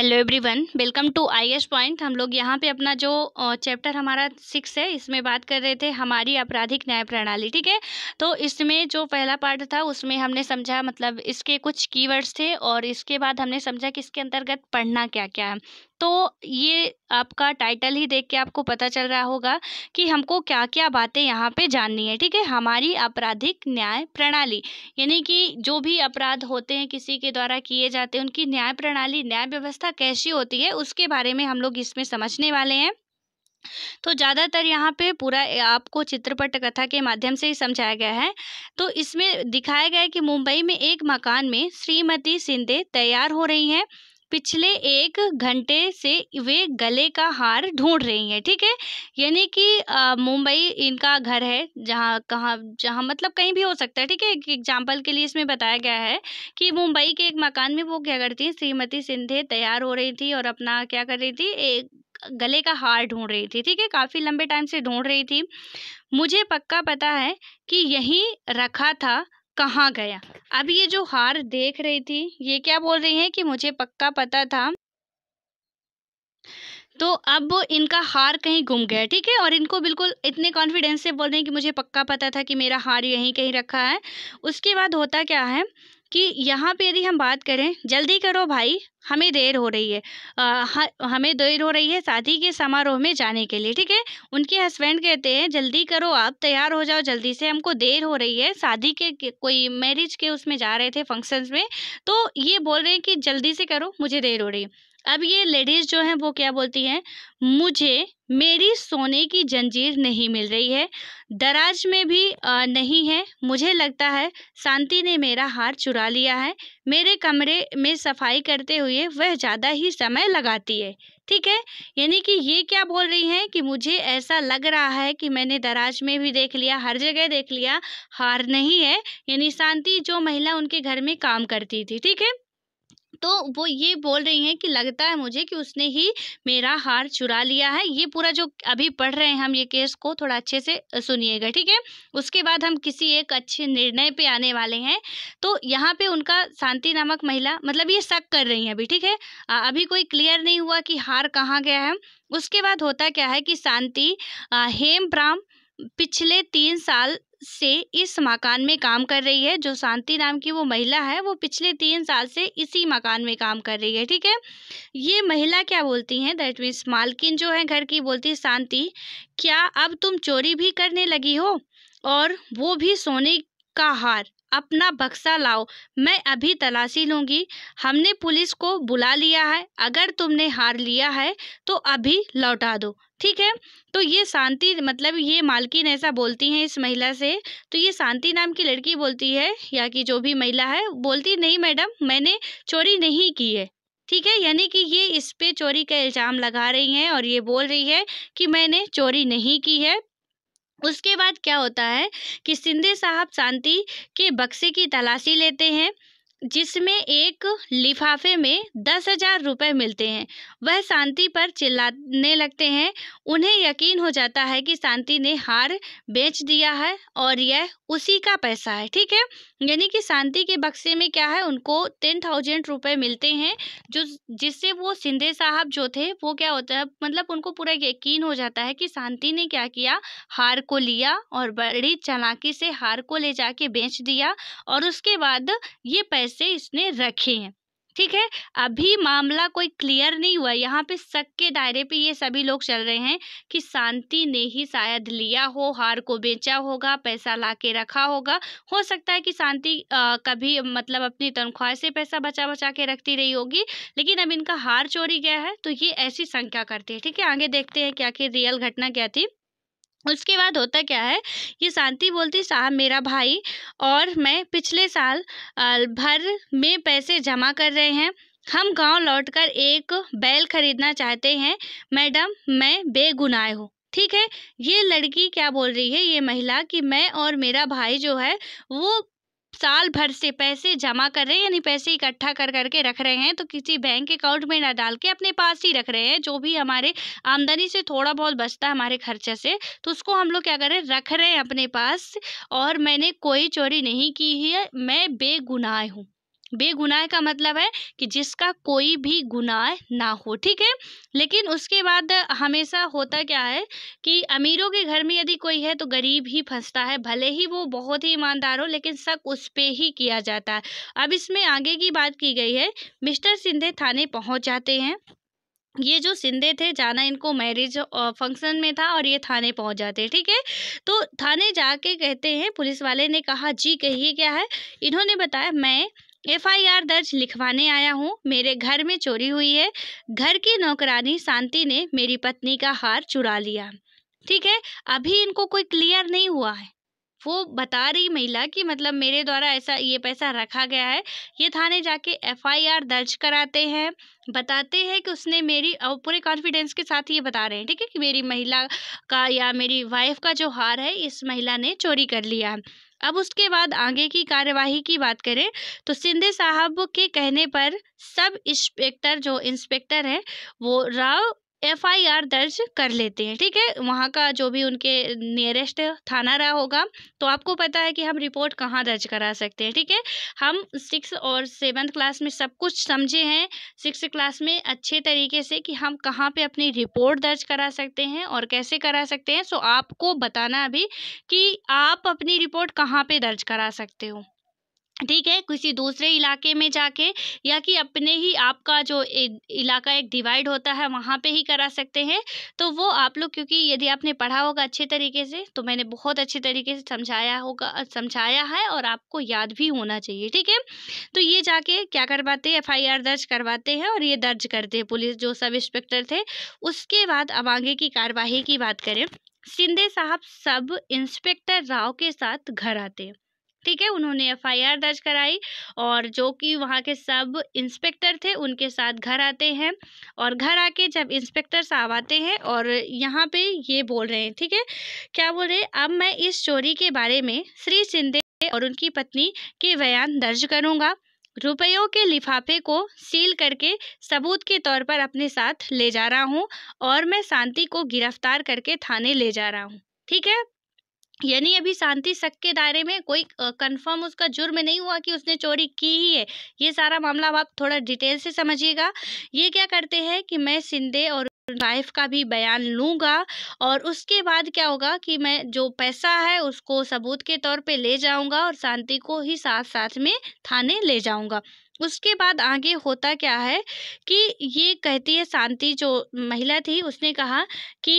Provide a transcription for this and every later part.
hello everyone welcome to S point हम लोग यहाँ पे अपना जो चैप्टर हमारा सिक्स है इसमें बात कर रहे थे हमारी आपराधिक न्याय प्रणाली ठीक है तो इसमें जो पहला पार्ट था उसमें हमने समझा मतलब इसके कुछ कीवर्ड्स थे और इसके बाद हमने समझा कि इसके अंतर्गत पढ़ना क्या क्या है तो ये आपका टाइटल ही देख के आपको पता चल रहा होगा कि हमको क्या क्या बातें यहाँ पे जाननी है ठीक है हमारी आपराधिक न्याय प्रणाली यानी कि जो भी अपराध होते हैं किसी के द्वारा किए जाते हैं उनकी न्याय प्रणाली न्याय व्यवस्था कैसी होती है उसके बारे में हम लोग इसमें समझने वाले हैं तो ज़्यादातर यहाँ पे पूरा आपको चित्रपट कथा के माध्यम से ही समझाया गया है तो इसमें दिखाया गया है कि मुंबई में एक मकान में श्रीमती सिंधे तैयार हो रही हैं पिछले एक घंटे से वे गले का हार ढूंढ रही हैं ठीक है यानी कि मुंबई इनका घर है जहाँ कहाँ जहाँ मतलब कहीं भी हो सकता है ठीक है एक एग्जाम्पल के लिए इसमें बताया गया है कि मुंबई के एक मकान में वो क्या करती हैं श्रीमती सिंधे तैयार हो रही थी और अपना क्या कर रही थी एक गले का हार ढूंढ रही थी ठीक है काफ़ी लंबे टाइम से ढूंढ रही थी मुझे पक्का पता है कि यहीं रखा था कहाँ गया अब ये जो हार देख रही थी ये क्या बोल रही है कि मुझे पक्का पता था तो अब इनका हार कहीं गुम गया ठीक है और इनको बिल्कुल इतने कॉन्फिडेंस से बोल रहे हैं कि मुझे पक्का पता था कि मेरा हार यहीं कहीं रखा है उसके बाद होता क्या है कि यहाँ पे यदि हम बात करें जल्दी करो भाई हमें देर हो रही है आ, हमें देर हो रही है शादी के समारोह में जाने के लिए ठीक है उनके हस्बैंड कहते हैं जल्दी करो आप तैयार हो जाओ जल्दी से हमको देर हो रही है शादी के कोई मैरिज के उसमें जा रहे थे फंक्शंस में तो ये बोल रहे हैं कि जल्दी से करो मुझे देर हो रही है अब ये लेडीज़ जो हैं वो क्या बोलती हैं मुझे मेरी सोने की जंजीर नहीं मिल रही है दराज में भी आ, नहीं है मुझे लगता है शांति ने मेरा हार चुरा लिया है मेरे कमरे में सफाई करते हुए वह ज़्यादा ही समय लगाती है ठीक है यानी कि ये क्या बोल रही हैं कि मुझे ऐसा लग रहा है कि मैंने दराज में भी देख लिया हर जगह देख लिया हार नहीं है यानी शांति जो महिला उनके घर में काम करती थी ठीक है तो वो ये बोल रही हैं कि लगता है मुझे कि उसने ही मेरा हार चुरा लिया है ये पूरा जो अभी पढ़ रहे हैं हम ये केस को थोड़ा अच्छे से सुनिएगा ठीक है उसके बाद हम किसी एक अच्छे निर्णय पे आने वाले हैं तो यहाँ पे उनका शांति नामक महिला मतलब ये शक कर रही हैं अभी ठीक है अभी कोई क्लियर नहीं हुआ कि हार कहाँ गया है उसके बाद होता क्या है कि शांति हेमप्राम पिछले तीन साल से इस मकान में काम कर रही है जो शांति नाम की वो महिला है वो पिछले तीन साल से इसी मकान में काम कर रही है ठीक है ये महिला क्या बोलती हैं दैट मीन्स मालकिन जो है घर की बोलती है शांति क्या अब तुम चोरी भी करने लगी हो और वो भी सोने का हार अपना बक्सा लाओ मैं अभी तलाशी लूँगी हमने पुलिस को बुला लिया है अगर तुमने हार लिया है तो अभी लौटा दो ठीक है तो ये शांति मतलब ये मालकिन ऐसा बोलती हैं इस महिला से तो ये शांति नाम की लड़की बोलती है या कि जो भी महिला है बोलती नहीं मैडम मैंने चोरी नहीं की है ठीक है यानी कि ये इस पे चोरी का इल्ज़ाम लगा रही हैं और ये बोल रही है कि मैंने चोरी नहीं की है उसके बाद क्या होता है कि सिंधे साहब शांति के बक्से की तलाशी लेते हैं जिसमें एक लिफाफे में दस हजार रुपए मिलते हैं वह शांति पर चिल्लाने लगते हैं उन्हें यकीन हो जाता है कि शांति ने हार बेच दिया है और यह उसी का पैसा है ठीक है यानी कि शांति के बक्से में क्या है उनको टेन थाउजेंड रुपये मिलते हैं जो जिससे वो सिंधे साहब जो थे वो क्या होता है मतलब उनको पूरा यकीन हो जाता है कि शांति ने क्या किया हार को लिया और बड़ी चलाकी से हार को ले जाके बेच दिया और उसके बाद ये पैसा पैसे इसने रखे हैं ठीक है अभी मामला कोई क्लियर नहीं हुआ यहाँ पे शक के दायरे पे ये सभी लोग चल रहे हैं कि शांति ने ही शायद लिया हो हार को बेचा होगा पैसा ला के रखा होगा हो सकता है कि शांति कभी मतलब अपनी तनख्वाह से पैसा बचा बचा के रखती रही होगी लेकिन अब इनका हार चोरी गया है तो ये ऐसी संख्या करती है ठीक है आगे देखते हैं क्या कि रियल घटना क्या थी उसके बाद होता क्या है ये शांति बोलती साहब मेरा भाई और मैं पिछले साल भर में पैसे जमा कर रहे हैं हम गांव लौटकर एक बैल खरीदना चाहते हैं मैडम मैं बेगुनाह हूँ ठीक है ये लड़की क्या बोल रही है ये महिला कि मैं और मेरा भाई जो है वो साल भर से पैसे जमा कर रहे हैं यानी पैसे इकट्ठा कर करके रख रहे हैं तो किसी बैंक अकाउंट में ना डाल के अपने पास ही रख रहे हैं जो भी हमारे आमदनी से थोड़ा बहुत बचता है हमारे खर्चे से तो उसको हम लोग क्या कर रहे हैं रख रहे हैं अपने पास और मैंने कोई चोरी नहीं की है मैं बेगुनाह हूँ बेगुनाह का मतलब है कि जिसका कोई भी गुनाह ना हो ठीक है लेकिन उसके बाद हमेशा होता क्या है कि अमीरों के घर में यदि कोई है तो गरीब ही फंसता है भले ही वो बहुत ही ईमानदार हो लेकिन शक उस पर ही किया जाता है अब इसमें आगे की बात की गई है मिस्टर सिंधे थाने पहुँच जाते हैं ये जो सिंधे थे जाना इनको मैरिज फंक्शन में था और ये थाने पहुंच जाते ठीक है तो थाने जाके कहते हैं पुलिस वाले ने कहा जी कहिए क्या है इन्होंने बताया मैं एफआईआर दर्ज लिखवाने आया हूँ मेरे घर में चोरी हुई है घर की नौकरानी शांति ने मेरी पत्नी का हार चुरा लिया ठीक है अभी इनको कोई क्लियर नहीं हुआ है वो बता रही महिला कि मतलब मेरे द्वारा ऐसा ये पैसा रखा गया है ये थाने जाके एफआईआर दर्ज कराते हैं बताते हैं कि उसने मेरी और पूरे कॉन्फिडेंस के साथ ये बता रहे हैं ठीक है कि मेरी महिला का या मेरी वाइफ का जो हार है इस महिला ने चोरी कर लिया अब उसके बाद आगे की कार्यवाही की बात करें तो सिंधे साहब के कहने पर सब इंस्पेक्टर जो इंस्पेक्टर हैं वो राव एफ़ आई आर दर्ज कर लेते हैं ठीक है वहाँ का जो भी उनके नियरेस्ट थाना रहा होगा तो आपको पता है कि हम रिपोर्ट कहाँ दर्ज करा सकते हैं ठीक है हम सिक्स और सेवन्थ क्लास में सब कुछ समझे हैं सिक्स क्लास में अच्छे तरीके से कि हम कहाँ पे अपनी रिपोर्ट दर्ज करा सकते हैं और कैसे करा सकते हैं सो आपको बताना अभी कि आप अपनी रिपोर्ट कहाँ पर दर्ज करा सकते हो ठीक है किसी दूसरे इलाके में जाके या कि अपने ही आपका जो इलाका एक डिवाइड होता है वहाँ पे ही करा सकते हैं तो वो आप लोग क्योंकि यदि आपने पढ़ा होगा अच्छे तरीके से तो मैंने बहुत अच्छे तरीके से समझाया होगा समझाया है और आपको याद भी होना चाहिए ठीक है तो ये जाके क्या करवाते हैं एफ दर्ज करवाते हैं और ये दर्ज करते हैं पुलिस जो सब इंस्पेक्टर थे उसके बाद अब आगे की कार्यवाही की बात करें सिंधे साहब सब इंस्पेक्टर राव के साथ घर आते हैं ठीक है उन्होंने एफआईआर दर्ज कराई और जो कि वहाँ के सब इंस्पेक्टर थे उनके साथ घर आते हैं और घर आके जब इंस्पेक्टर साहब आते हैं और यहाँ पे ये बोल रहे हैं ठीक है क्या बोल रहे हैं अब मैं इस चोरी के बारे में श्री शिंदे और उनकी पत्नी के बयान दर्ज करूँगा रुपयों के लिफाफे को सील करके सबूत के तौर पर अपने साथ ले जा रहा हूँ और मैं शांति को गिरफ्तार करके थाने ले जा रहा हूँ ठीक है यानी अभी शांति शक के दायरे में कोई कंफर्म उसका जुर्म नहीं हुआ कि उसने चोरी की ही है ये सारा मामला आप थोड़ा डिटेल से समझिएगा ये क्या करते हैं कि मैं सिंधे और वाइफ का भी बयान लूँगा और उसके बाद क्या होगा कि मैं जो पैसा है उसको सबूत के तौर पे ले जाऊँगा और शांति को ही साथ साथ में थाने ले जाऊँगा उसके बाद आगे होता क्या है कि ये कहती है शांति जो महिला थी उसने कहा कि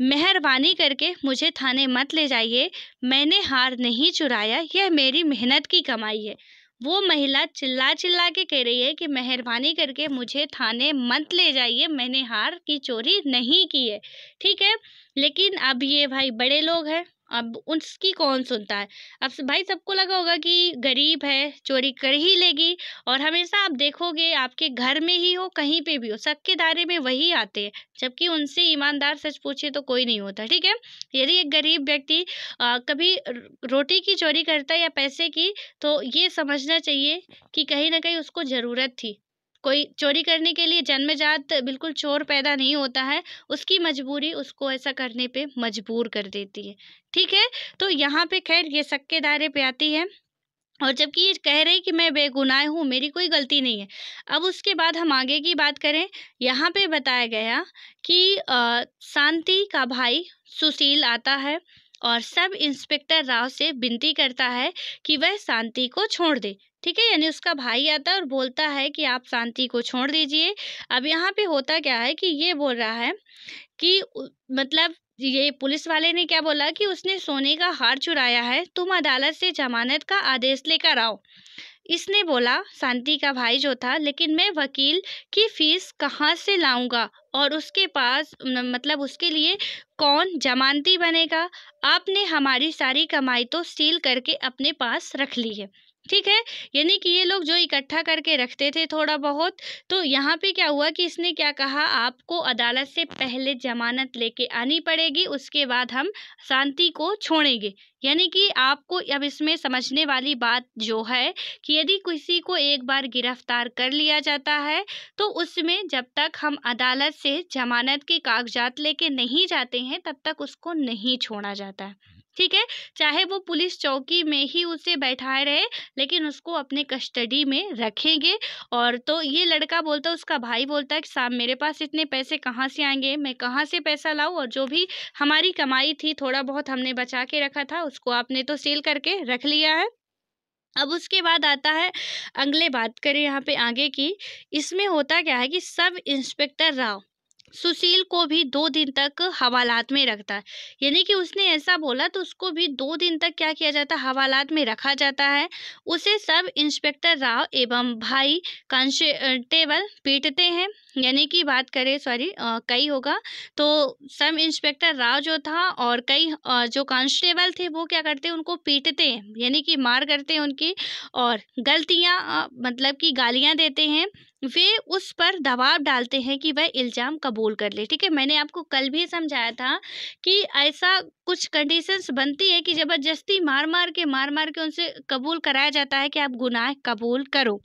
मेहरबानी करके मुझे थाने मत ले जाइए मैंने हार नहीं चुराया यह मेरी मेहनत की कमाई है वो महिला चिल्ला चिल्ला के कह रही है कि मेहरबानी करके मुझे थाने मत ले जाइए मैंने हार की चोरी नहीं की है ठीक है लेकिन अब ये भाई बड़े लोग हैं अब उसकी कौन सुनता है अब भाई सबको लगा होगा कि गरीब है चोरी कर ही लेगी और हमेशा आप देखोगे आपके घर में ही हो कहीं पे भी हो सबके दायरे में वही आते हैं जबकि उनसे ईमानदार सच पूछे तो कोई नहीं होता ठीक है यदि एक गरीब व्यक्ति कभी रोटी की चोरी करता है या पैसे की तो ये समझना चाहिए कि कहीं ना कहीं उसको ज़रूरत थी कोई चोरी करने के लिए जन्मजात बिल्कुल चोर पैदा नहीं होता है उसकी मजबूरी उसको ऐसा करने पे मजबूर कर देती है ठीक है तो यहाँ पे खैर ये सक्के दायरे पे आती है और जबकि ये कह रहे कि मैं बेगुनाह हूँ मेरी कोई गलती नहीं है अब उसके बाद हम आगे की बात करें यहाँ पे बताया गया कि शांति का भाई सुशील आता है और सब इंस्पेक्टर राव से विनती करता है कि वह शांति को छोड़ दे ठीक है यानी उसका भाई आता है और बोलता है कि आप शांति को छोड़ दीजिए अब यहाँ पे होता क्या है कि ये बोल रहा है कि मतलब ये पुलिस वाले ने क्या बोला कि उसने सोने का हार चुराया है तुम अदालत से जमानत का आदेश लेकर आओ इसने बोला शांति का भाई जो था लेकिन मैं वकील की फ़ीस कहाँ से लाऊंगा और उसके पास मतलब उसके लिए कौन जमानती बनेगा आपने हमारी सारी कमाई तो सील करके अपने पास रख ली है ठीक है यानी कि ये लोग जो इकट्ठा करके रखते थे थोड़ा बहुत तो यहाँ पे क्या हुआ कि इसने क्या कहा आपको अदालत से पहले जमानत लेके आनी पड़ेगी उसके बाद हम शांति को छोड़ेंगे यानी कि आपको अब इसमें समझने वाली बात जो है कि यदि किसी को एक बार गिरफ्तार कर लिया जाता है तो उसमें जब तक हम अदालत से जमानत के कागजात लेके नहीं जाते हैं तब तक उसको नहीं छोड़ा जाता है ठीक है चाहे वो पुलिस चौकी में ही उसे बैठाए रहे लेकिन उसको अपने कस्टडी में रखेंगे और तो ये लड़का बोलता है उसका भाई बोलता है कि साहब मेरे पास इतने पैसे कहाँ से आएंगे मैं कहाँ से पैसा लाऊँ और जो भी हमारी कमाई थी थोड़ा बहुत हमने बचा के रखा था उसको आपने तो सेल करके रख लिया है अब उसके बाद आता है अगले बात करें यहाँ पे आगे की इसमें होता क्या है कि सब इंस्पेक्टर राव सुशील को भी दो दिन तक हवालात में रखता है यानी कि उसने ऐसा बोला तो उसको भी दो दिन तक क्या किया जाता है हवालात में रखा जाता है उसे सब इंस्पेक्टर राव एवं भाई कांस्टेबल पीटते हैं यानी कि बात करें सॉरी कई होगा तो सब इंस्पेक्टर राव जो था और कई जो कांस्टेबल थे वो क्या करते हैं उनको पीटते हैं यानी कि मार करते हैं उनकी और गलतियाँ मतलब कि गालियाँ देते हैं वे उस पर दबाव डालते हैं कि वह इल्ज़ाम कबूल कर ले ठीक है मैंने आपको कल भी समझाया था कि ऐसा कुछ कंडीशंस बनती है कि ज़बरदस्ती मार मार के मार मार के उनसे कबूल कराया जाता है कि आप गुनाह कबूल करो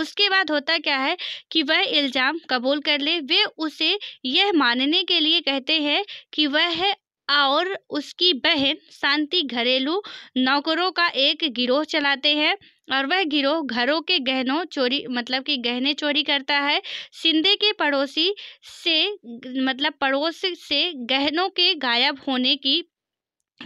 उसके बाद होता क्या है कि वह इल्ज़ाम कबूल कर ले वे उसे यह मानने के लिए कहते हैं कि वह है और उसकी बहन शांति घरेलू नौकरों का एक गिरोह चलाते हैं और वह गिरोह घरों के गहनों चोरी मतलब कि गहने चोरी करता है सिंधे के पड़ोसी से मतलब पड़ोस से गहनों के गायब होने की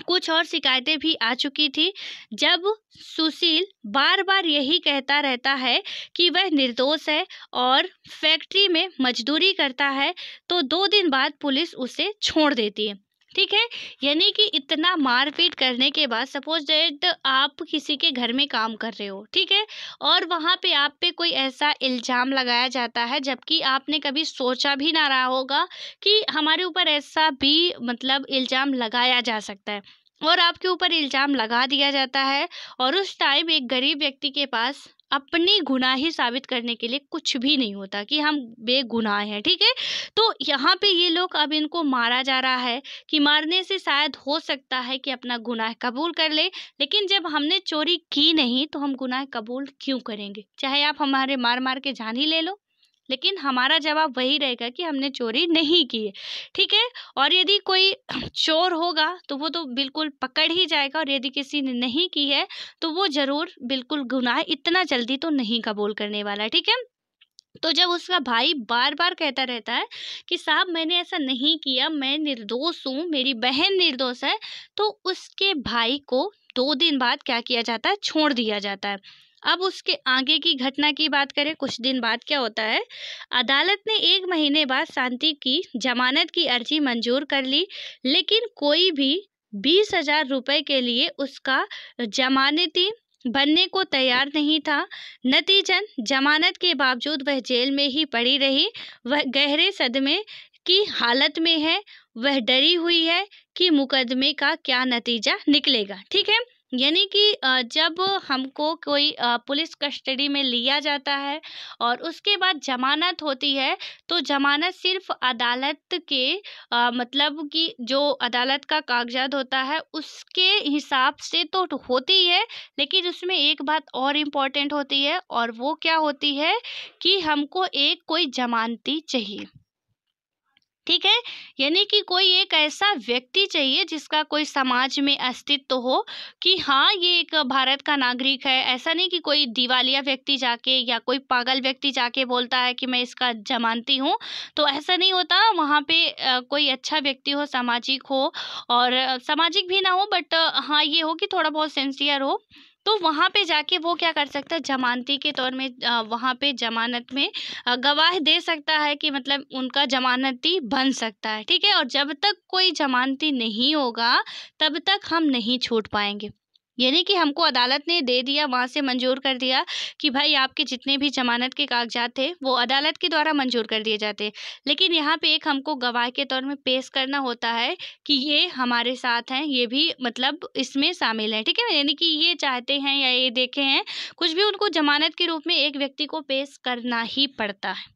कुछ और शिकायतें भी आ चुकी थी जब सुशील बार बार यही कहता रहता है कि वह निर्दोष है और फैक्ट्री में मजदूरी करता है तो दो दिन बाद पुलिस उसे छोड़ देती है ठीक है यानी कि इतना मारपीट करने के बाद सपोज डेट आप किसी के घर में काम कर रहे हो ठीक है और वहाँ पे आप पे कोई ऐसा इल्ज़ाम लगाया जाता है जबकि आपने कभी सोचा भी ना रहा होगा कि हमारे ऊपर ऐसा भी मतलब इल्ज़ाम लगाया जा सकता है और आपके ऊपर इल्ज़ाम लगा दिया जाता है और उस टाइम एक गरीब व्यक्ति के पास गुनाह गुनाही साबित करने के लिए कुछ भी नहीं होता कि हम बेगुनाह हैं ठीक है तो यहाँ पे ये लोग अब इनको मारा जा रहा है कि मारने से शायद हो सकता है कि अपना गुनाह कबूल कर ले लेकिन जब हमने चोरी की नहीं तो हम गुनाह कबूल क्यों करेंगे चाहे आप हमारे मार मार के जान ही ले लो लेकिन हमारा जवाब वही रहेगा कि हमने चोरी नहीं की है ठीक है और यदि कोई चोर होगा तो वो तो बिल्कुल पकड़ ही जाएगा और यदि किसी ने नहीं की है तो वो ज़रूर बिल्कुल गुनाह इतना जल्दी तो नहीं कबूल करने वाला ठीक है तो जब उसका भाई बार बार कहता रहता है कि साहब मैंने ऐसा नहीं किया मैं निर्दोष हूँ मेरी बहन निर्दोष है तो उसके भाई को दो दिन बाद क्या किया जाता है छोड़ दिया जाता है अब उसके आगे की घटना की बात करें कुछ दिन बाद क्या होता है अदालत ने एक महीने बाद शांति की जमानत की अर्जी मंजूर कर ली लेकिन कोई भी बीस हजार रुपये के लिए उसका जमानती बनने को तैयार नहीं था नतीजन जमानत के बावजूद वह जेल में ही पड़ी रही वह गहरे सदमे की हालत में है वह डरी हुई है कि मुकदमे का क्या नतीजा निकलेगा ठीक है यानी कि जब हमको कोई पुलिस कस्टडी में लिया जाता है और उसके बाद जमानत होती है तो जमानत सिर्फ अदालत के मतलब कि जो अदालत का कागजात होता है उसके हिसाब से तो होती है लेकिन उसमें एक बात और इम्पॉर्टेंट होती है और वो क्या होती है कि हमको एक कोई जमानती चाहिए ठीक है यानी कि कोई एक ऐसा व्यक्ति चाहिए जिसका कोई समाज में अस्तित्व हो कि हाँ ये एक भारत का नागरिक है ऐसा नहीं कि कोई दिवालिया व्यक्ति जाके या कोई पागल व्यक्ति जाके बोलता है कि मैं इसका जमानती हूँ तो ऐसा नहीं होता वहाँ पे कोई अच्छा व्यक्ति हो सामाजिक हो और सामाजिक भी ना हो बट हाँ ये हो कि थोड़ा बहुत सेंसियर हो तो वहाँ पे जाके वो क्या कर सकता है जमानती के तौर में वहाँ पे जमानत में गवाह दे सकता है कि मतलब उनका जमानती बन सकता है ठीक है और जब तक कोई जमानती नहीं होगा तब तक हम नहीं छूट पाएंगे यानी कि हमको अदालत ने दे दिया वहाँ से मंजूर कर दिया कि भाई आपके जितने भी जमानत के कागजात थे वो अदालत के द्वारा मंजूर कर दिए जाते लेकिन यहाँ पे एक हमको गवाह के तौर में पेश करना होता है कि ये हमारे साथ हैं ये भी मतलब इसमें शामिल हैं ठीक है ना यानी कि ये चाहते हैं या ये देखे हैं कुछ भी उनको जमानत के रूप में एक व्यक्ति को पेश करना ही पड़ता है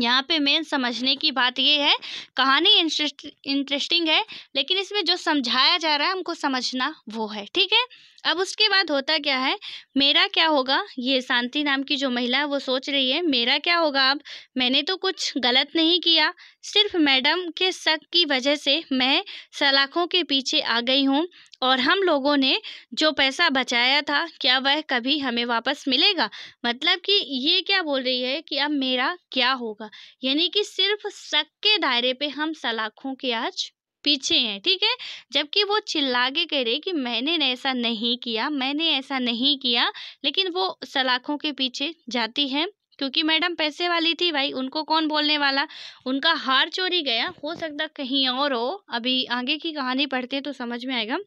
यहाँ पे मेन समझने की बात ये है कहानी इंटरेस्ट इंटरेस्टिंग है लेकिन इसमें जो समझाया जा रहा है हमको समझना वो है ठीक है अब उसके बाद होता क्या है मेरा क्या होगा ये शांति नाम की जो महिला है वो सोच रही है मेरा क्या होगा अब मैंने तो कुछ गलत नहीं किया सिर्फ मैडम के शक की वजह से मैं सलाखों के पीछे आ गई हूँ और हम लोगों ने जो पैसा बचाया था क्या वह कभी हमें वापस मिलेगा मतलब कि ये क्या बोल रही है कि अब मेरा क्या होगा यानी कि सिर्फ शक के दायरे पे हम सलाखों के आज पीछे हैं ठीक है जबकि वो चिल्ला के कह रहे कि मैंने ऐसा नहीं किया मैंने ऐसा नहीं किया लेकिन वो सलाखों के पीछे जाती है क्योंकि मैडम पैसे वाली थी भाई उनको कौन बोलने वाला उनका हार चोरी गया हो सकता कहीं और हो अभी आगे की कहानी पढ़ते हैं तो समझ में आएगा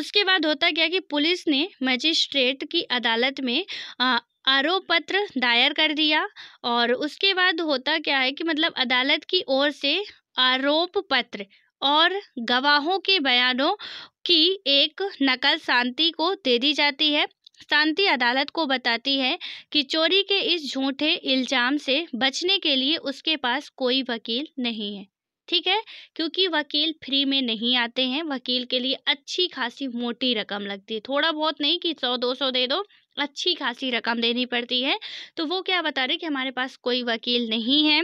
उसके बाद होता क्या कि पुलिस ने मजिस्ट्रेट की अदालत में आ, आरोप पत्र दायर कर दिया और उसके बाद होता क्या है कि मतलब अदालत की ओर से आरोप पत्र और गवाहों के बयानों की एक नकल शांति को दे दी जाती है शांति अदालत को बताती है कि चोरी के इस झूठे इल्ज़ाम से बचने के लिए उसके पास कोई वकील नहीं है ठीक है क्योंकि वकील फ्री में नहीं आते हैं वकील के लिए अच्छी खासी मोटी रकम लगती है थोड़ा बहुत नहीं कि सौ दो सौ दे दो अच्छी खासी रकम देनी पड़ती है तो वो क्या बता रहे कि हमारे पास कोई वकील नहीं है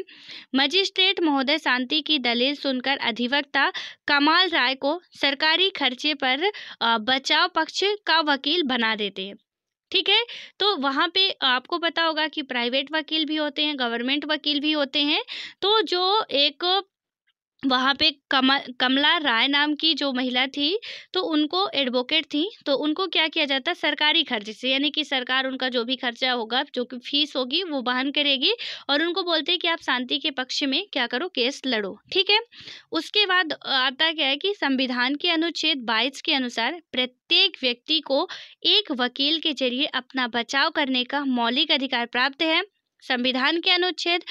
मजिस्ट्रेट महोदय शांति की दलील सुनकर अधिवक्ता कमाल राय को सरकारी खर्चे पर बचाव पक्ष का वकील बना देते हैं ठीक है तो वहाँ पे आपको पता होगा कि प्राइवेट वकील भी होते हैं गवर्नमेंट वकील भी होते हैं तो जो एक वहाँ पे कमल कमला राय नाम की जो महिला थी तो उनको एडवोकेट थी तो उनको क्या किया जाता सरकारी खर्च से यानी कि सरकार उनका जो भी खर्चा होगा जो कि फीस होगी वो बहन करेगी और उनको बोलते हैं कि आप शांति के पक्ष में क्या करो केस लड़ो ठीक है उसके बाद आता क्या है कि संविधान के अनुच्छेद बाईस के अनुसार प्रत्येक व्यक्ति को एक वकील के जरिए अपना बचाव करने का मौलिक अधिकार प्राप्त है संविधान के अनुच्छेद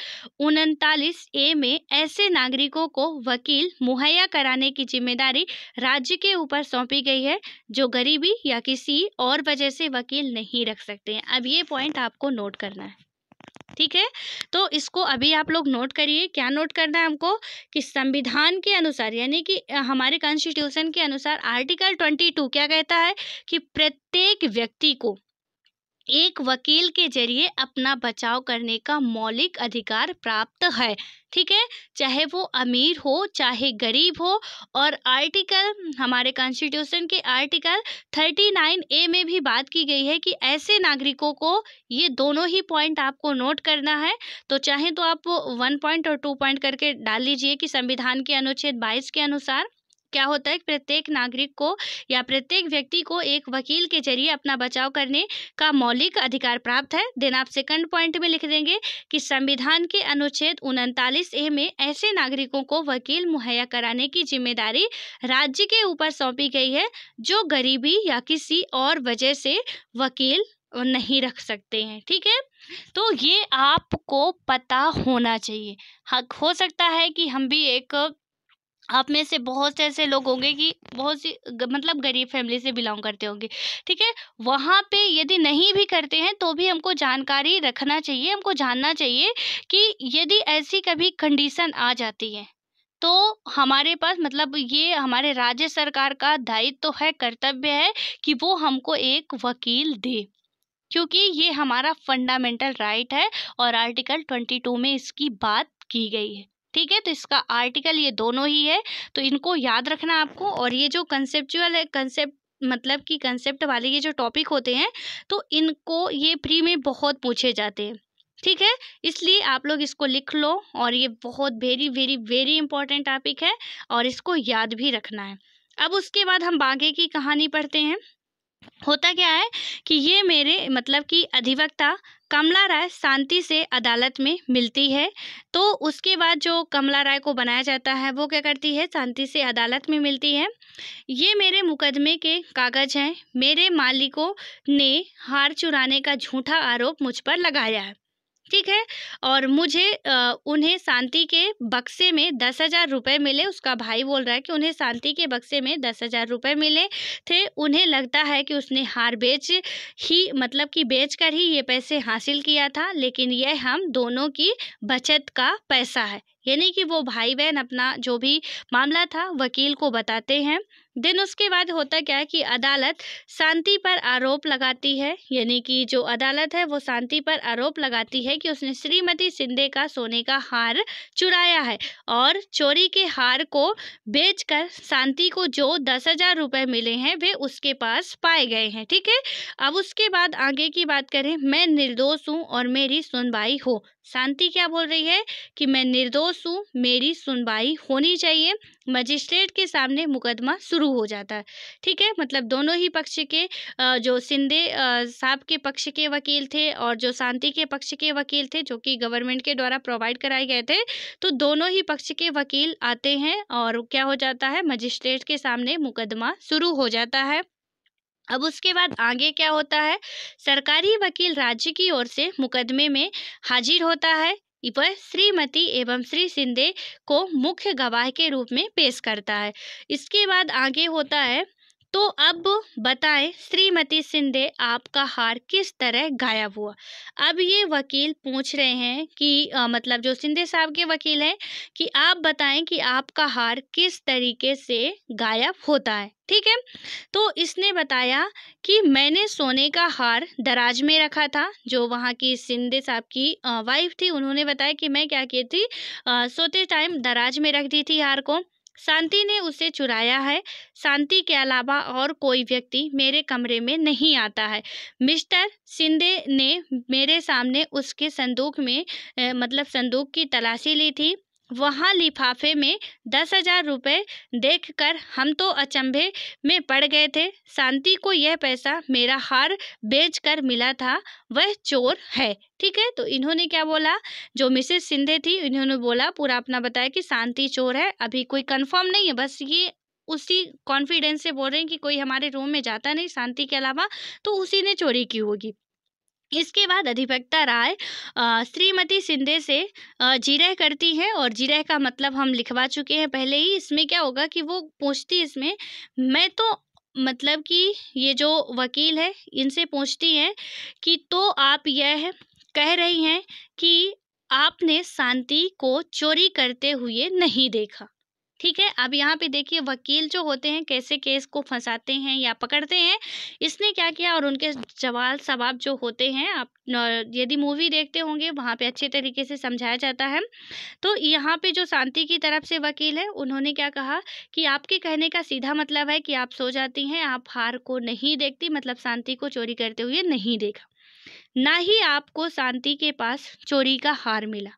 उनतालीस ए में ऐसे नागरिकों को वकील मुहैया कराने की जिम्मेदारी राज्य के ऊपर सौंपी गई है जो गरीबी या किसी और वजह से वकील नहीं रख सकते हैं अब ये पॉइंट आपको नोट करना है ठीक है तो इसको अभी आप लोग नोट करिए क्या नोट करना है हमको कि संविधान के अनुसार यानी कि हमारे कॉन्स्टिट्यूशन के अनुसार आर्टिकल ट्वेंटी टू क्या कहता है कि प्रत्येक व्यक्ति को एक वकील के जरिए अपना बचाव करने का मौलिक अधिकार प्राप्त है ठीक है चाहे वो अमीर हो चाहे गरीब हो और आर्टिकल हमारे कॉन्स्टिट्यूशन के आर्टिकल थर्टी नाइन ए में भी बात की गई है कि ऐसे नागरिकों को ये दोनों ही पॉइंट आपको नोट करना है तो चाहे तो आप वन पॉइंट और टू पॉइंट करके डाल लीजिए कि संविधान के अनुच्छेद बाईस के अनुसार क्या होता है प्रत्येक नागरिक को या प्रत्येक व्यक्ति को एक वकील के जरिए अपना बचाव करने का मौलिक अधिकार प्राप्त है देन आप सेकंड पॉइंट में लिख देंगे कि संविधान के अनुच्छेद उनतालीस ए में ऐसे नागरिकों को वकील मुहैया कराने की जिम्मेदारी राज्य के ऊपर सौंपी गई है जो गरीबी या किसी और वजह से वकील नहीं रख सकते हैं ठीक है तो ये आपको पता होना चाहिए हो सकता है कि हम भी एक आप में से बहुत से ऐसे लोग होंगे कि बहुत सी मतलब गरीब फैमिली से बिलोंग करते होंगे ठीक है वहाँ पे यदि नहीं भी करते हैं तो भी हमको जानकारी रखना चाहिए हमको जानना चाहिए कि यदि ऐसी कभी कंडीशन आ जाती है तो हमारे पास मतलब ये हमारे राज्य सरकार का दायित्व तो है कर्तव्य है कि वो हमको एक वकील दे क्योंकि ये हमारा फंडामेंटल राइट है और आर्टिकल ट्वेंटी टू में इसकी बात की गई है ठीक है तो इसका आर्टिकल ये दोनों ही है तो इनको याद रखना आपको और ये जो कंसेप्चुअल है कंसेप्ट मतलब कि कंसेप्ट वाले ये जो टॉपिक होते हैं तो इनको ये प्री में बहुत पूछे जाते हैं ठीक है इसलिए आप लोग इसको लिख लो और ये बहुत very very very important topic है और इसको याद भी रखना है अब उसके बाद हम बागे की कहानी पढ़ते हैं होता क्या है कि ये मेरे मतलब कि अधिवक्ता कमला राय शांति से अदालत में मिलती है तो उसके बाद जो कमला राय को बनाया जाता है वो क्या करती है शांति से अदालत में मिलती है ये मेरे मुकदमे के कागज़ हैं मेरे मालिकों ने हार चुराने का झूठा आरोप मुझ पर लगाया है ठीक है और मुझे आ, उन्हें शांति के बक्से में दस हज़ार रुपये मिले उसका भाई बोल रहा है कि उन्हें शांति के बक्से में दस हज़ार रुपये मिले थे उन्हें लगता है कि उसने हार बेच ही मतलब कि बेच कर ही ये पैसे हासिल किया था लेकिन यह हम दोनों की बचत का पैसा है यानी कि वो भाई बहन अपना जो भी मामला था वकील को बताते हैं दिन उसके बाद होता क्या है कि अदालत शांति पर आरोप लगाती है यानी कि जो अदालत है वो शांति पर आरोप लगाती है कि उसने श्रीमती सिंधे का सोने का हार चुराया है और चोरी के हार को बेचकर शांति को जो दस हजार रुपये मिले हैं वे उसके पास पाए गए हैं ठीक है अब उसके बाद आगे की बात करें मैं निर्दोष हूँ और मेरी सुनवाई हो शांति क्या बोल रही है कि मैं निर्दोष हूँ मेरी सुनवाई होनी चाहिए मजिस्ट्रेट के सामने मुकदमा शुरू हो जाता है ठीक है मतलब दोनों ही पक्ष के जो सिंधे साहब के पक्ष के वकील थे और जो शांति के पक्ष के वकील थे जो कि गवर्नमेंट के द्वारा प्रोवाइड कराए गए थे तो दोनों ही पक्ष के वकील आते हैं और क्या हो जाता है मजिस्ट्रेट के सामने मुकदमा शुरू हो जाता है अब उसके बाद आगे क्या होता है सरकारी वकील राज्य की ओर से मुकदमे में हाजिर होता है वह श्रीमती एवं श्री सिंधे को मुख्य गवाह के रूप में पेश करता है इसके बाद आगे होता है तो अब बताएं श्रीमती सिंधे आपका हार किस तरह गायब हुआ अब ये वकील पूछ रहे हैं कि आ, मतलब जो सिंधे साहब के वकील हैं कि आप बताएं कि आपका हार किस तरीके से गायब होता है ठीक है तो इसने बताया कि मैंने सोने का हार दराज में रखा था जो वहाँ की सिंधे साहब की वाइफ थी उन्होंने बताया कि मैं क्या की थी आ, सोते टाइम दराज में रख दी थी हार को शांति ने उसे चुराया है शांति के अलावा और कोई व्यक्ति मेरे कमरे में नहीं आता है मिस्टर सिंधे ने मेरे सामने उसके संदूक में मतलब संदूक की तलाशी ली थी वहाँ लिफाफे में दस हजार रुपये देख कर हम तो अचंभे में पड़ गए थे शांति को यह पैसा मेरा हार बेच कर मिला था वह चोर है ठीक है तो इन्होंने क्या बोला जो मिसेस सिंधे थी इन्होंने बोला पूरा अपना बताया कि शांति चोर है अभी कोई कंफर्म नहीं है बस ये उसी कॉन्फिडेंस से बोल रहे हैं कि कोई हमारे रूम में जाता नहीं शांति के अलावा तो उसी ने चोरी की होगी इसके बाद अधिवक्ता राय श्रीमती सिंधे से जिरह करती हैं और जिरह का मतलब हम लिखवा चुके हैं पहले ही इसमें क्या होगा कि वो पूछती इसमें मैं तो मतलब कि ये जो वकील है इनसे पूछती हैं कि तो आप यह कह रही हैं कि आपने शांति को चोरी करते हुए नहीं देखा ठीक है अब यहाँ पे देखिए वकील जो होते हैं कैसे केस को फंसाते हैं या पकड़ते हैं इसने क्या किया और उनके जवाब सवाब जो होते हैं आप यदि मूवी देखते होंगे वहाँ पे अच्छे तरीके से समझाया जाता है तो यहाँ पे जो शांति की तरफ से वकील है उन्होंने क्या कहा कि आपके कहने का सीधा मतलब है कि आप सो जाती हैं आप हार को नहीं देखती मतलब शांति को चोरी करते हुए नहीं देखा ना ही आपको शांति के पास चोरी का हार मिला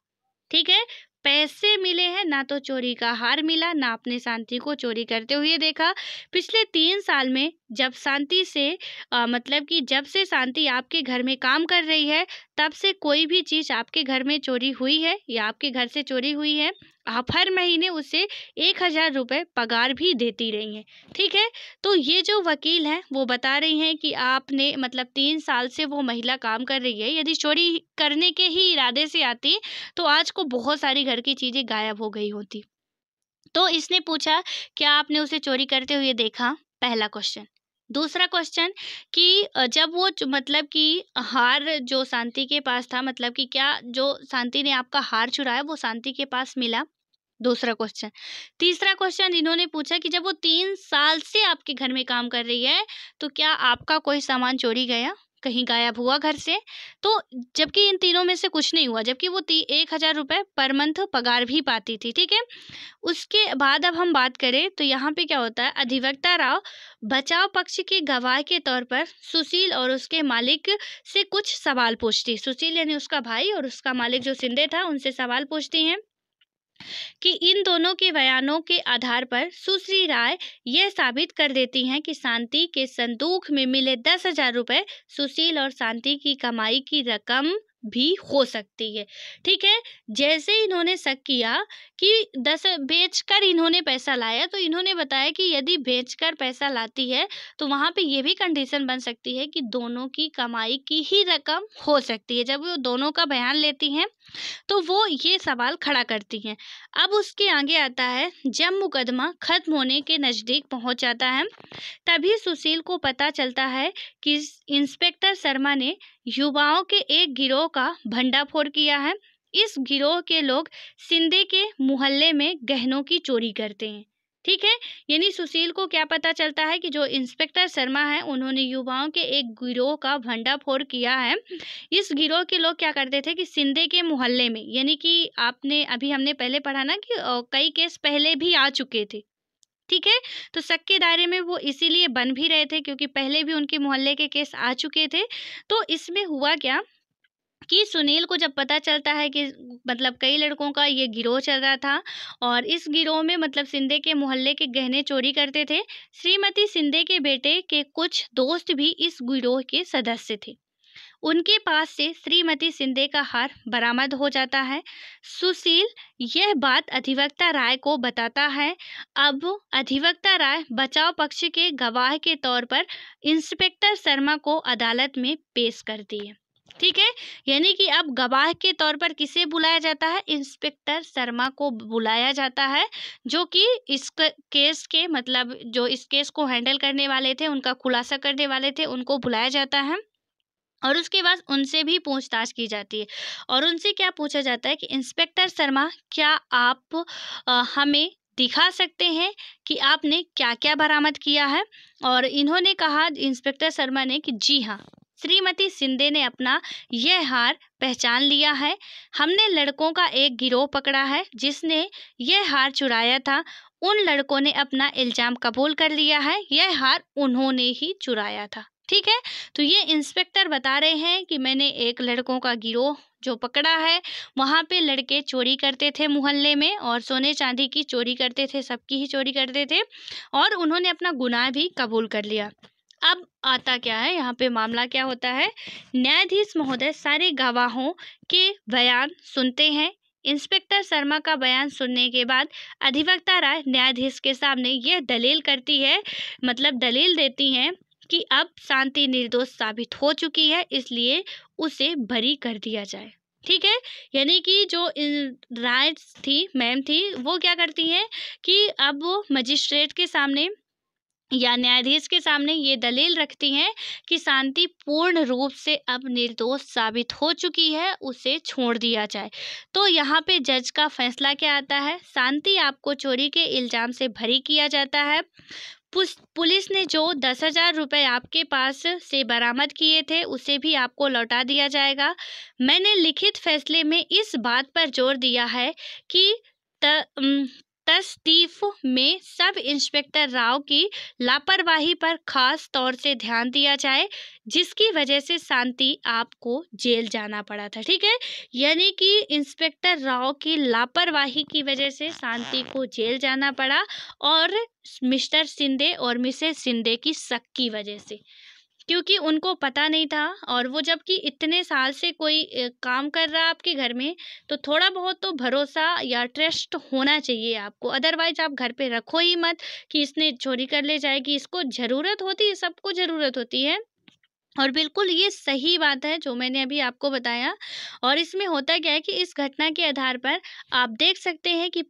ठीक है पैसे मिले हैं ना तो चोरी का हार मिला ना अपने शांति को चोरी करते हुए देखा पिछले तीन साल में जब शांति से आ, मतलब कि जब से शांति आपके घर में काम कर रही है तब से कोई भी चीज़ आपके घर में चोरी हुई है या आपके घर से चोरी हुई है आप हाँ, हर महीने उसे एक हज़ार रुपये पगार भी देती रही हैं ठीक है तो ये जो वकील हैं वो बता रही हैं कि आपने मतलब तीन साल से वो महिला काम कर रही है यदि चोरी करने के ही इरादे से आती तो आज को बहुत सारी घर की चीज़ें गायब हो गई होती तो इसने पूछा क्या आपने उसे चोरी करते हुए देखा पहला क्वेश्चन दूसरा क्वेश्चन कि जब वो मतलब कि हार जो शांति के पास था मतलब कि क्या जो शांति ने आपका हार चुराया वो शांति के पास मिला दूसरा क्वेश्चन तीसरा क्वेश्चन इन्होंने पूछा कि जब वो तीन साल से आपके घर में काम कर रही है तो क्या आपका कोई सामान चोरी गया कहीं गायब हुआ घर से तो जबकि इन तीनों में से कुछ नहीं हुआ जबकि वो ती एक हज़ार रुपये पर मंथ पगार भी पाती थी ठीक है उसके बाद अब हम बात करें तो यहाँ पे क्या होता है अधिवक्ता राव बचाव पक्ष के गवाह के तौर पर सुशील और उसके मालिक से कुछ सवाल पूछती सुशील यानी उसका भाई और उसका मालिक जो सिंधे था उनसे सवाल पूछती हैं कि इन दोनों के बयानों के आधार पर सुश्री राय यह साबित कर देती हैं कि शांति के संदूक में मिले दस हजार रुपये सुशील और शांति की कमाई की रकम भी हो सकती है ठीक है जैसे इन्होंने शक किया कि दस बेचकर इन्होंने पैसा लाया तो इन्होंने बताया कि यदि बेचकर पैसा लाती है तो वहाँ पे यह भी कंडीशन बन सकती है कि दोनों की कमाई की ही रकम हो सकती है जब वो दोनों का बयान लेती हैं तो वो ये सवाल खड़ा करती हैं अब उसके आगे आता है जब मुकदमा ख़त्म होने के नज़दीक पहुँच जाता है तभी सुशील को पता चलता है कि इंस्पेक्टर शर्मा ने युवाओं के एक गिरोह का भंडाफोड़ किया है इस गिरोह के लोग सिंधे के मोहल्ले में गहनों की चोरी करते हैं ठीक है यानी सुशील को क्या पता चलता है कि जो इंस्पेक्टर शर्मा है उन्होंने युवाओं के एक गिरोह का भंडाफोड़ किया है इस गिरोह के लोग क्या करते थे कि सिंधे के मोहल्ले में यानी कि आपने अभी हमने पहले पढ़ा ना कि कई केस पहले भी आ चुके थे ठीक है तो शक के दायरे में वो इसीलिए बन भी रहे थे क्योंकि पहले भी उनके मोहल्ले के केस आ चुके थे तो इसमें हुआ क्या कि सुनील को जब पता चलता है कि मतलब कई लड़कों का ये गिरोह चल रहा था और इस गिरोह में मतलब सिंधे के मोहल्ले के गहने चोरी करते थे श्रीमती सिंधे के बेटे के कुछ दोस्त भी इस गिरोह के सदस्य थे उनके पास से श्रीमती सिंधे का हार बरामद हो जाता है सुशील यह बात अधिवक्ता राय को बताता है अब अधिवक्ता राय बचाव पक्ष के गवाह के तौर पर इंस्पेक्टर शर्मा को अदालत में पेश करती है ठीक है यानी कि अब गवाह के तौर पर किसे बुलाया जाता है इंस्पेक्टर शर्मा को बुलाया जाता है जो कि इस केस के मतलब जो इस केस को हैंडल करने वाले थे उनका खुलासा करने वाले थे उनको बुलाया जाता है और उसके बाद उनसे भी पूछताछ की जाती है और उनसे क्या पूछा जाता है कि इंस्पेक्टर शर्मा क्या आप हमें दिखा सकते हैं कि आपने क्या क्या बरामद किया है और इन्होंने कहा इंस्पेक्टर शर्मा ने कि जी हाँ श्रीमती सिंधे ने अपना यह हार पहचान लिया है हमने लड़कों का एक गिरोह पकड़ा है जिसने यह हार चुराया था उन लड़कों ने अपना इल्ज़ाम कबूल कर लिया है यह हार उन्होंने ही चुराया था ठीक है तो ये इंस्पेक्टर बता रहे हैं कि मैंने एक लड़कों का गिरोह जो पकड़ा है वहाँ पे लड़के चोरी करते थे मोहल्ले में और सोने चांदी की चोरी करते थे सबकी ही चोरी करते थे और उन्होंने अपना गुनाह भी कबूल कर लिया अब आता क्या है यहाँ पे मामला क्या होता है न्यायाधीश महोदय सारे गवाहों के बयान सुनते हैं इंस्पेक्टर शर्मा का बयान सुनने के बाद अधिवक्ता राय न्यायाधीश के सामने यह दलील करती है मतलब दलील देती हैं कि अब शांति निर्दोष साबित हो चुकी है इसलिए उसे बरी कर दिया जाए ठीक है यानी कि जो राय थी मैम थी वो क्या करती हैं कि अब वो मजिस्ट्रेट के सामने या न्यायाधीश के सामने ये दलील रखती हैं कि शांति पूर्ण रूप से अब निर्दोष साबित हो चुकी है उसे छोड़ दिया जाए तो यहाँ पे जज का फैसला क्या आता है शांति आपको चोरी के इल्ज़ाम से भरी किया जाता है पुलिस ने जो दस हज़ार रुपये आपके पास से बरामद किए थे उसे भी आपको लौटा दिया जाएगा मैंने लिखित फैसले में इस बात पर जोर दिया है कि तस्तीफ में सब इंस्पेक्टर राव की लापरवाही पर खास तौर से ध्यान दिया जाए जिसकी वजह से शांति आपको जेल जाना पड़ा था ठीक है यानी कि इंस्पेक्टर राव की लापरवाही की वजह से शांति को जेल जाना पड़ा और मिस्टर सिंधे और मिसेस सिंधे की शक की वजह से क्योंकि उनको पता नहीं था और वो जबकि इतने साल से कोई काम कर रहा है आपके घर में तो थोड़ा बहुत तो भरोसा या ट्रस्ट होना चाहिए आपको अदरवाइज आप घर पे रखो ही मत कि इसने चोरी कर ले जाएगी इसको ज़रूरत होती है सबको ज़रूरत होती है और बिल्कुल ये सही बात है जो मैंने अभी आपको बताया और इसमें होता क्या है कि इस घटना के आधार पर आप देख सकते हैं कि